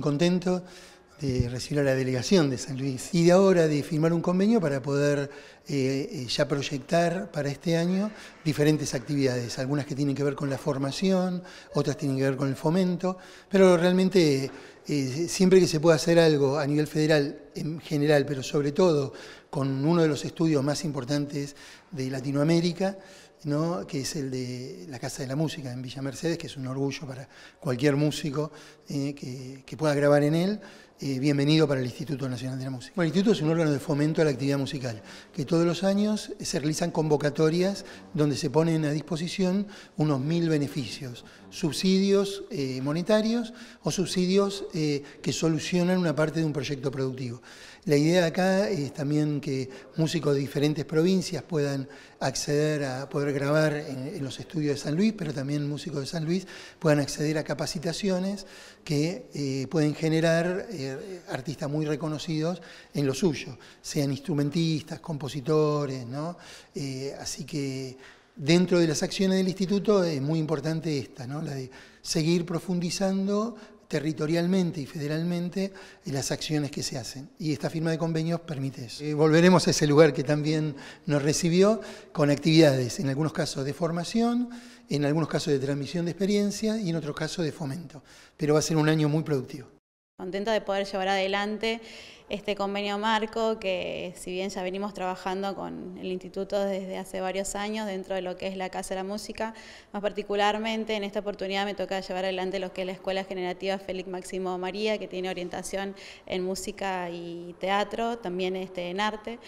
contento de recibir a la delegación de San Luis y de ahora de firmar un convenio para poder eh, eh, ya proyectar para este año diferentes actividades, algunas que tienen que ver con la formación, otras tienen que ver con el fomento, pero realmente eh, siempre que se pueda hacer algo a nivel federal en general, pero sobre todo con uno de los estudios más importantes de Latinoamérica, ¿no? que es el de la Casa de la Música en Villa Mercedes, que es un orgullo para cualquier músico eh, que, que, pueda grabar en él. Eh, bienvenido para el Instituto Nacional de la Música. el Instituto es un órgano de fomento a la actividad musical, que todos los años eh, se realizan convocatorias donde se ponen a disposición unos mil beneficios, subsidios eh, monetarios o subsidios que solucionan una parte de un proyecto productivo. La idea acá es también que músicos de diferentes provincias puedan acceder a poder grabar en los estudios de San Luis, pero también músicos de San Luis puedan acceder a capacitaciones que eh, pueden generar eh, artistas muy reconocidos en lo suyo, sean instrumentistas, compositores, ¿no? Eh, así que dentro de las acciones del instituto es muy importante esta, ¿no? La de seguir profundizando territorialmente y federalmente eh, las acciones que se hacen. Y esta firma de convenios permite eso. Eh, volveremos a ese lugar que también nos recibió con actividades, en algunos casos de formación, en algunos casos de transmisión de experiencia y en otros casos de fomento. Pero va a ser un año muy productivo. Contenta de poder llevar adelante este convenio marco que si bien ya venimos trabajando con el instituto desde hace varios años dentro de lo que es la Casa de la Música, más particularmente en esta oportunidad me toca llevar adelante lo que es la Escuela Generativa Félix Máximo María, que tiene orientación en música y teatro, también este, en arte.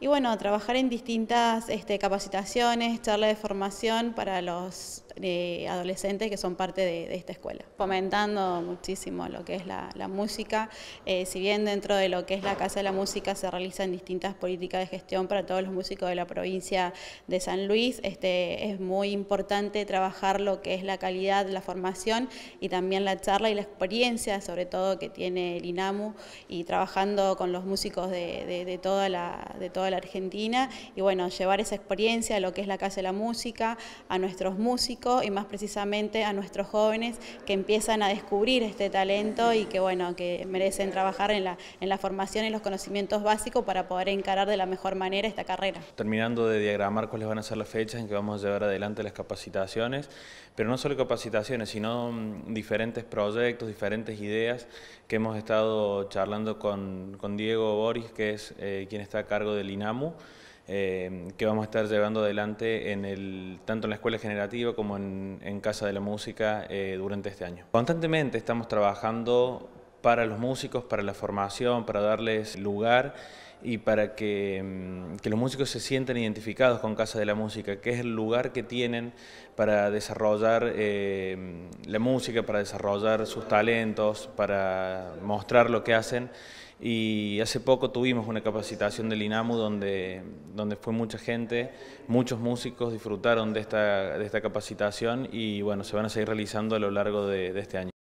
Y bueno, trabajar en distintas este, capacitaciones, charlas de formación para los eh, adolescentes que son parte de, esta escuela. Fomentando muchísimo lo que es la, música, eh, si bien dentro de lo que es la Casa de la Música se realizan distintas políticas de gestión para todos los músicos de la provincia de San Luis. Este, es muy importante trabajar lo que es la calidad, la formación y también la charla y la experiencia, sobre todo que tiene el INAMU y trabajando con los músicos de, de, de toda, la, de toda la Argentina. Y bueno, llevar esa experiencia a lo que es la Casa de la Música, a nuestros músicos y más precisamente a nuestros jóvenes que empiezan a descubrir este talento y que bueno, que merecen trabajar en la, en la formación y los conocimientos básicos para poder encarar de la mejor manera esta carrera. Terminando de diagramar cuáles van a ser las fechas en que vamos a llevar adelante las capacitaciones, pero no solo capacitaciones, sino mm, diferentes proyectos, diferentes ideas que hemos estado charlando con, Diego Boris, que es eh, quien está a cargo del INAMU. Eh, que vamos a estar llevando adelante en el, tanto en la Escuela Generativa como en, Casa de la Música eh, durante este año. Constantemente estamos trabajando para los músicos, para la formación, para darles lugar y para mm, que, los músicos se sientan identificados con Casa de la Música, que es el lugar que tienen para desarrollar eh, mm, la música, para desarrollar sus talentos, para mostrar lo que hacen. Y hace poco tuvimos una capacitación del INAMU donde, donde fue mucha gente, muchos músicos disfrutaron de esta, de esta capacitación y bueno, se van a seguir realizando a lo largo de este año.